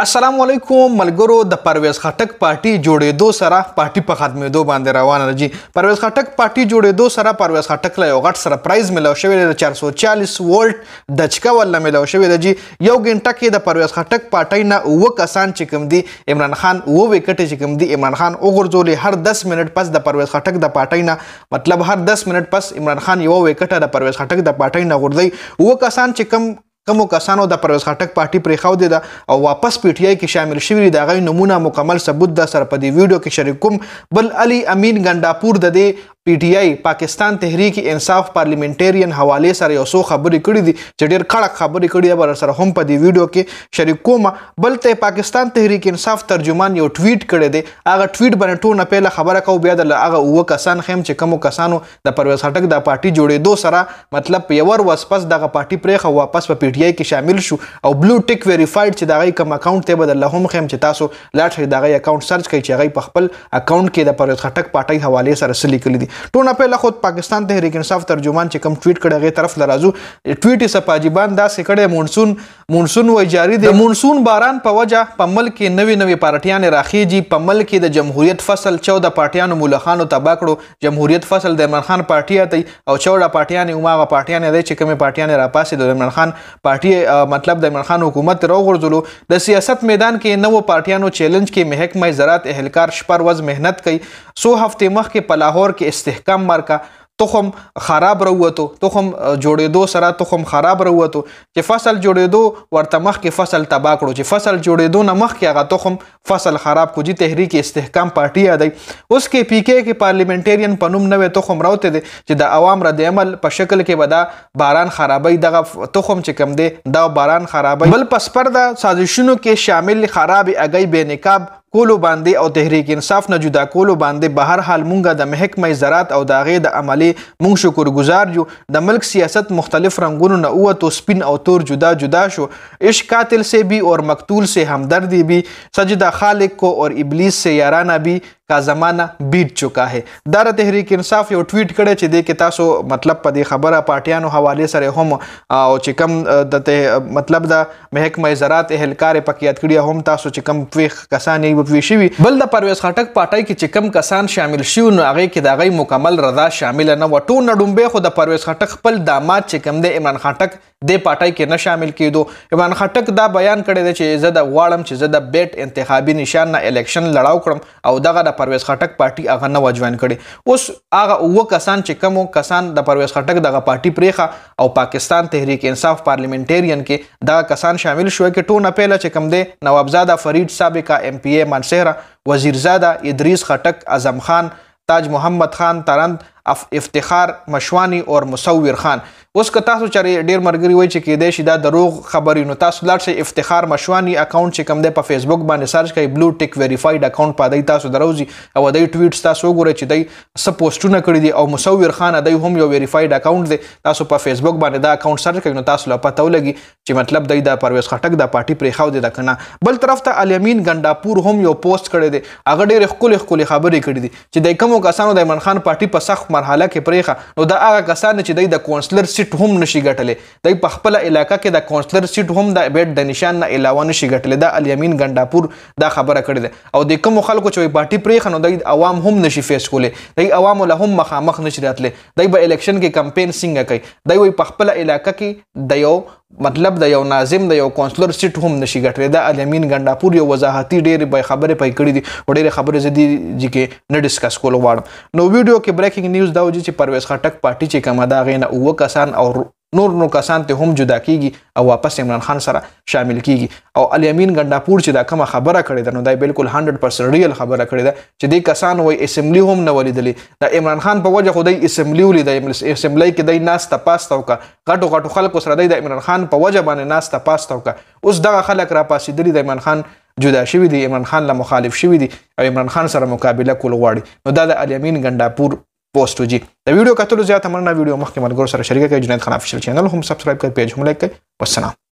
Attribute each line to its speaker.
Speaker 1: السلام علیکم ملګرو د پرویز خټک پارټي جوړېدو سره پارټي په ختمېدو باندې روانه راځي پرویز خټک پارټي جوړېدو سره پرویز خټک له یو غټ سرپرایز ملو شوی دی 440 وولټ دچکا ول ملو شوی دی یو ګنټه کې د پرویز خټک پارټي نه و کسان چې کوم دي عمران خان و وکټ چې کوم دي عمران خان وګرځولې هر 10 منټ پس د پرویز خټک د پارټي نه مطلب هر 10 منټ پس عمران خان یو وکټ د پرویز خټک د پارټي نه غورځي و کسان چې کوم کوم کسانو د پرویز خټک پارټي پرې خاو دي دا او واپس پی ټی آی کې شامل شوی دی غوی نمونه مکمل ثبوت د سر په دی ویډیو کې شریک کوم بل علي امین ګنڈاپور د دې پی ټی آی پاکستان تحریک انصاف پارلیمنټیرین حواله سره یو څو خبرې کړې دي چې ډېر کړه خبرې کړې بر سره هم په دې ویډیو کې شریک کوم بل ته پاکستان تحریک انصاف ترجمان یو ټویټ کړی دی هغه ټویټ باندې ټونه پیله خبره کو بیا د هغه و کسان خیم چې کوم کسانو د پرویز هټک د پارټي جوړېدو سره مطلب یو ور وسپس دغه پارټي پرې خو واپس په پی پی آی کې شامل شو او بلو ټیک ویریفاید چې دغه کوم اکاؤنٹ ته بدل هم خیم چې تاسو لاټ دغه اکاؤنٹ سرچ کړئ چې هغه په خپل اکاؤنٹ کې د پرویز خټک پټای حواله سره سلی کړی دي ټونه په لخوا پاکستان تحریک انصاف ترجمان چې کوم ټویټ کړه غي طرف لرازو ټویټ سپاجیبان داسې کړه مونسون مونسون وای جاری دی مونسون باران په وجه په ملک کې نوې نوې پارټیان راخیږي په ملک کې د جمهوریت فصل 14 پارټیانو مولخانو تبا کړو جمهوریت فصل د عمران خان پارټیا ته او 14 پارټیانې عمره پارټیانې د چې کومه پارټیانې را پاسې د عمران خان پارټي مطلب د عمران خان حکومت راوغورځلو د سیاست میدان کې نوو پارټیانو چیلنج کې محکمه زراعت اهلکار شپږ ورځ مهنت کوي سو هفته مخکې په لاهور کې استحکام مارکا تخم خراب راووتو تخم جوړېدو سره تخم خراب راووتو چې فصل جوړېدو ورته مخکې فصل تبا کړو چې فصل جوړېدو نه مخکې هغه تخم فصل خراب کو چې تحریک استحکام پارټي دی اوس کې پی کې کې پارلیمنټیرین په نوم نوې تخم راوته دي چې د عوام را د عمل په شکل کې ودا باران خرابې دغه تخم چې کم دی دا باران خرابې بل پسپر د سازشونو کې شامل خرابې اګي بې نقاب کولو باندې او تحریک انصاف نه جدا کولو باندې بهر حال مونږه د محکمې زراعت او د هغې د عملی مونږ شکرګزار یو د ملک سیاست مختلف رنگونو نه ووتو سپین او تور جدا جدا شو عشق قاتل سے بھی اور مقتول سے ہمدردی بھی سجدہ خالق کو اور ابلیس سے یارانہ بھی کا زمانہ بیت چکا ہے دار تحریک انصاف یو ټویټ کړی چې د کې تاسو مطلب په دې خبره پارټیانو حواله سره هم او چې کم د مطلب د محکمه زراعت اهلکار پکې کړی هم تاسو چې کم ویخ کسان یې وی شوی بل د پرويز خټک پټای کې چې کم کسان شامل شیو نو هغه کې د غي مکمل رضا شامل نه وټو نډمبه خو د پرويز خټک خپل داماد چې کم د عمران خټک د پټای کې نه شامل کیدو عمران خټک دا بیان کړی چې زه د غواړم چې زه د بیت انتخابي نشان نه الیکشن لړاو کړم او دغه د پرویز خټک پارټي هغه نه واجوین کړي اوس هغه وو کسان چې کوم کسان د پرویز خټک دغه پارټي پریخه او پاکستان تحریک انصاف پارلیمنټیرین کې دا کسان شامل شو کې ټونه پیله چې کم دی نوابزاده فرید سابقہ ایم پی اے مانسهره وزیرزاده ادریس خټک اعظم خان تاج محمد خان ترند افتخار مشوانی اور مصور خان اوس که تاسو چره ډیر مرګري وای چې کېدې شي دا دروغ خبرې نو تاسو لاړ شئ افتخار مشوانی اکاونټ چې کم دی په فیسبوک باندې سرچ کړئ بلو ټیک ویریفاید اکاونټ پدې تاسو دروځي او دای ټویټس تاسو وګورئ چې دای سپوسټونه کړی دي او مصور خان دای هم یو ویریفاید اکاونټ دی تاسو په فیسبوک باندې دا اکاونټ سرچ کړئ نو تاسو لا پته ولګي چې مطلب دای د پرويز خټک د پارټي پرې خاو دي دا کنه بل طرف ته الیمین ګنداپور هم یو پوسټ کړی دی هغه ډیر خپل خپل خبرې کړې دي چې دای کوم کسانو د ایمن خان پارټي په سخت مرحله کې پرېخه نو دا هغه کسان چې دای د کونسلر سیټ سیټ هم نشي ګټلې د په خپل علاقې کې د کونسلر سیټ هم د بیت د نشان نه علاوه نشي ګټلې د الیمین ګنداپور دا خبره کړې ده او د کوم خلکو چې پارټي پرې خنو د عوام هم نشي فیس کولې د عوام له هم مخامخ نشي راتلې د به الیکشن کې کمپاین څنګه کوي د په خپل علاقې کې د یو مطلب د یو ناظم د یو کونسلر سیټ هم نشي ګټوي دا الیمین ګنڈاپور یو وضاحتي ډېر به خبره پې کړې دي ډېر خبره زدي چې کې نه ډیسکس کول غواړم نو ویډیو کې بریکینګ نیوز دا و چې پرویز خټک پارټي چې کومه دا غینه اوه کسان او نور نو کسان ته هم جدا کیږي او واپس عمران خان سره شامل کیږي او الیمین ګنداپور چې دا کومه خبره کړې ده نو دا بالکل 100% ریل خبره کړې ده چې د کسان وای اسمبلی هم نه ولیدلې دا عمران خان په وجه خدای اسمبلی ولیدې اسمبلی کې دای ناس تپاستو کا غټو غټو خلکو سره د عمران خان په وجه باندې ناس تپاستو کا اوس دغه خلک را پاسې دلی د عمران خان جدا شوی دی عمران خان له مخالف شوی دی او عمران خان سره مقابله کول غواړي نو دا د الیمین ګنداپور پوسټ وږي د ویډیو کتلو زیات امر نه ویډیو مخکې مرګور سره شریک کړئ جنید خان افیشل چینل هم سبسکرایب کړئ پیج هم لایک کړئ والسلام